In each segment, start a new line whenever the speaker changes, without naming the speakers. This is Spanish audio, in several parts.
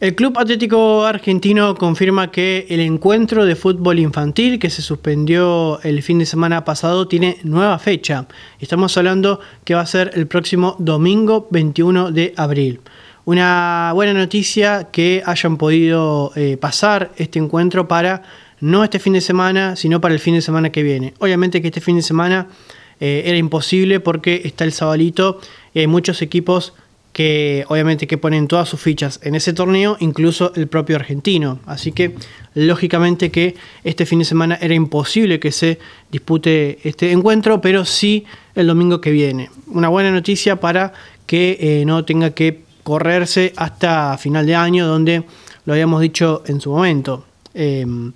El Club Atlético Argentino confirma que el encuentro de fútbol infantil que se suspendió el fin de semana pasado tiene nueva fecha. Estamos hablando que va a ser el próximo domingo 21 de abril. Una buena noticia que hayan podido eh, pasar este encuentro para no este fin de semana, sino para el fin de semana que viene. Obviamente que este fin de semana eh, era imposible porque está el sabalito y eh, hay muchos equipos que obviamente que ponen todas sus fichas en ese torneo, incluso el propio argentino. Así que lógicamente que este fin de semana era imposible que se dispute este encuentro, pero sí el domingo que viene. Una buena noticia para que eh, no tenga que correrse hasta final de año, donde lo habíamos dicho en su momento. Em,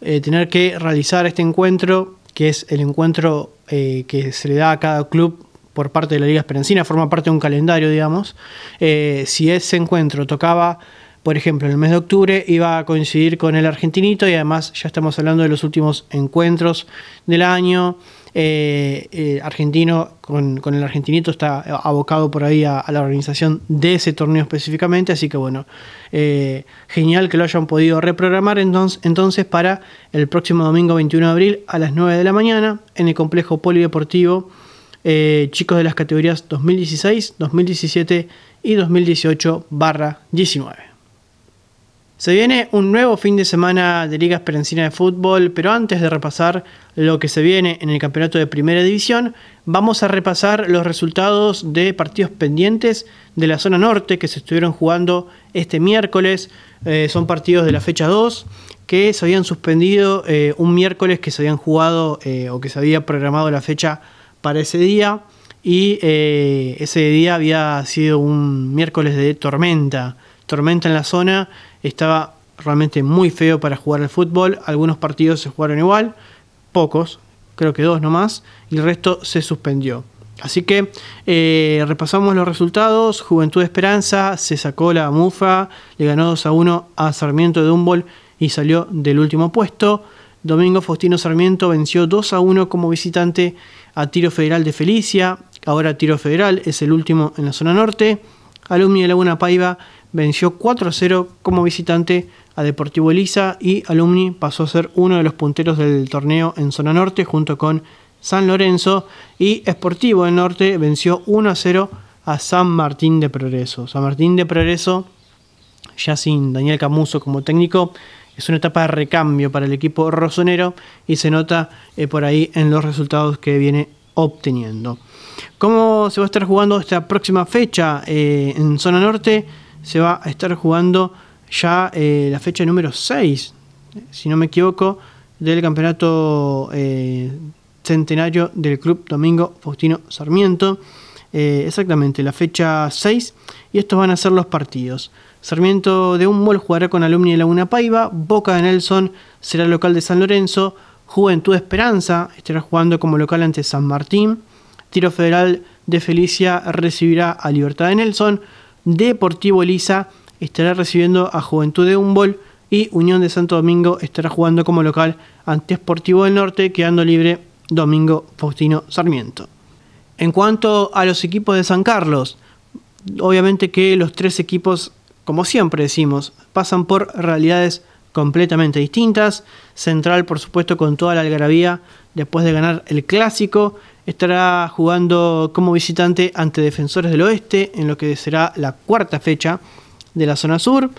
eh, tener que realizar este encuentro, que es el encuentro eh, que se le da a cada club por parte de la Liga Esperanzina... forma parte de un calendario, digamos. Eh, si ese encuentro tocaba, por ejemplo, en el mes de octubre, iba a coincidir con el argentinito y además ya estamos hablando de los últimos encuentros del año. Eh, eh, argentino con, el argentinito está abocado por ahí a, la organización de ese torneo específicamente, así que bueno, genial que lo hayan podido reprogramar entonces, entonces, para el próximo domingo 21 de abril a las 9 de la mañana en el complejo polideportivo eh, chicos de las categorías 2016, 2017 y 2018 barra 19. Se viene un nuevo fin de semana de Liga Esperanzina de Fútbol, pero antes de repasar lo que se viene en el campeonato de Primera División, vamos a repasar los resultados de partidos pendientes de la zona norte que se estuvieron jugando este miércoles. Eh, son partidos de la fecha 2 que se habían suspendido eh, un miércoles que se habían jugado o que se había programado la fecha para ese día y eh, ese día había sido un miércoles de tormenta. Tormenta en la zona, estaba realmente muy feo para jugar al fútbol. Algunos partidos se jugaron igual, pocos, creo que dos nomás, y el resto se suspendió. Así que eh, repasamos los resultados. Juventud Esperanza se sacó la mufa, le ganó 2 a 1 a Sarmiento de Humboldt y salió del último puesto. Domingo Faustino Sarmiento venció 2 a 1 como visitante a Tiro Federal de Felicia. Ahora Tiro Federal es el último en la zona norte. Alumni de Laguna Paiva venció 4 a 0 como visitante a Deportivo Elisa y Alumni pasó a ser uno de los punteros del torneo en zona norte junto con San Lorenzo y Esportivo del Norte venció 1 a 0 a San Martín de Progreso. San Martín de Progreso, ya sin Daniel Camuso como técnico, es una etapa de recambio para el equipo rosonero y se nota eh, por ahí en los resultados que viene obteniendo. ¿Cómo se va a estar jugando esta próxima fecha eh, en zona norte? Se va a estar jugando ya eh, la fecha número 6, si no me equivoco, del campeonato centenario del Club Domingo Faustino Sarmiento. Eh, exactamente la fecha 6, y estos van a ser los partidos. Sarmiento de Humboldt jugará con Alumni de Laguna Paiva, Boca de Nelson será local de San Lorenzo, Juventud Esperanza estará jugando como local ante San Martín, Tiro Federal de Felicia recibirá a Libertad de Nelson, Deportivo Elisa estará recibiendo a Juventud de Humboldt y Unión de Santo Domingo estará jugando como local ante Sportivo del Norte, quedando libre Domingo Faustino Sarmiento. En cuanto a los equipos de San Carlos, obviamente que los tres equipos, como siempre decimos, pasan por realidades completamente distintas. Central, por supuesto, con toda la algarabía, después de ganar el clásico, estará jugando como visitante ante Defensores del Oeste, en lo que será la cuarta fecha de la zona sur.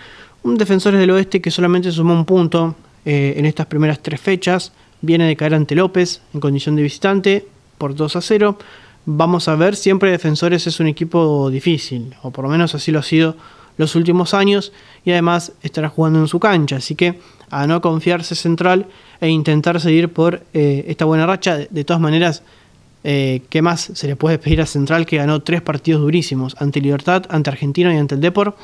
Un Defensores del Oeste que solamente sumó un punto eh, en estas primeras tres fechas. Viene de caer ante López en condición de visitante por 2 a 0 vamos a ver, siempre Defensores es un equipo difícil, o por lo menos así lo ha sido los últimos años, y además estará jugando en su cancha, así que a no confiarse central e intentar seguir por eh, esta buena racha. De todas maneras, eh, ¿qué más se le puede pedir a Central que ganó tres partidos durísimos ante Libertad, ante Argentina y ante el Depor?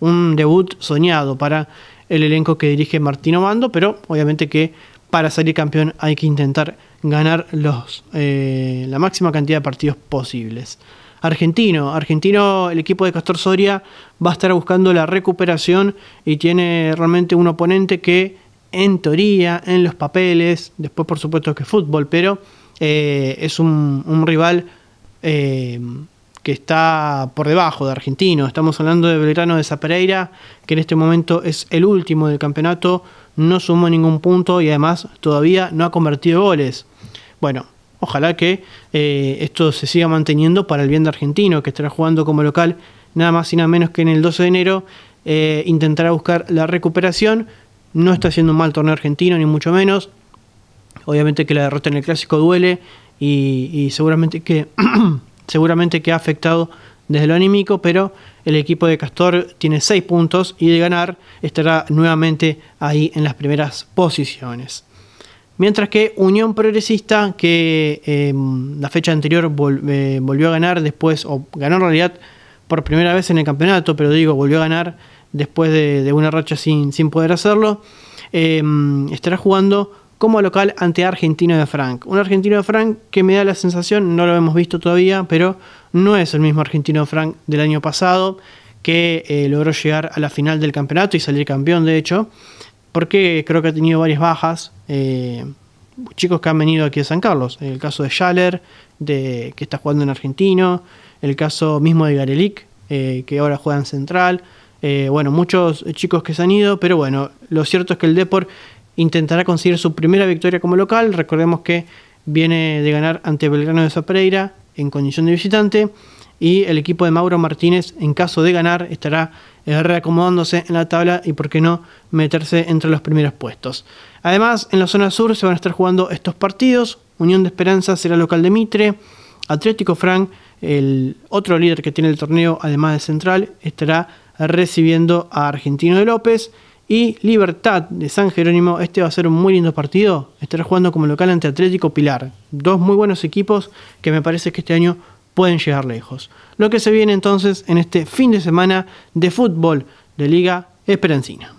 Un debut soñado para el elenco que dirige Martino Mando, pero obviamente que para salir campeón hay que intentar ganar los, eh, la máxima cantidad de partidos posibles. Argentino, Argentino, el equipo de Castor Soria va a estar buscando la recuperación y tiene realmente un oponente que en teoría, en los papeles, después por supuesto que fútbol, pero eh, es un, rival eh, que está por debajo de Argentino. Estamos hablando de Belgrano de Zapereira, que en este momento es el último del campeonato no sumó ningún punto y además todavía no ha convertido goles. Bueno, ojalá que eh, esto se siga manteniendo para el bien de Argentino, que estará jugando como local nada más y nada menos que en el 12 de enero. Eh, intentará buscar la recuperación. No está haciendo un mal torneo argentino, ni mucho menos. Obviamente que la derrota en el clásico duele y, seguramente que seguramente que ha afectado desde lo anímico, pero el equipo de Castor tiene 6 puntos y de ganar estará nuevamente ahí en las primeras posiciones. Mientras que Unión Progresista, que em, la fecha anterior eh, volvió a ganar después, o ganó en realidad por primera vez en el campeonato, pero digo, volvió a ganar después de, una racha sin, sin poder hacerlo, em, estará jugando como local ante Argentino de Frank. Un Argentino de Frank que me da la sensación, no lo hemos visto todavía, pero no es el mismo argentino Frank del año pasado, que eh, logró llegar a la final del campeonato y salir campeón, de hecho, porque creo que ha tenido varias bajas. Eh, chicos que han venido aquí a San Carlos, el caso de Schaller, de, que está jugando en Argentino, el caso mismo de Garelic, eh, que ahora juega en Central. bueno, muchos chicos que se han ido, pero bueno, lo cierto es que el Deport intentará conseguir su primera victoria como local. Recordemos que viene de ganar ante Belgrano de Zapereira en condición de visitante y el equipo de Mauro Martínez, en caso de ganar, estará eh, reacomodándose en la tabla y, por qué no, meterse entre los primeros puestos. Además, en la zona sur se van a estar jugando estos partidos. Unión de Esperanza será local de Mitre. Atlético Frank, el otro líder que tiene el torneo, además de Central, estará recibiendo a Argentino de López y Libertad de San Jerónimo. Este va a ser un muy lindo partido. Estará jugando como local ante Atlético Pilar. Dos muy buenos equipos que me parece que este año pueden llegar lejos. Lo que se viene entonces en este fin de semana de fútbol de Liga Esperanzina.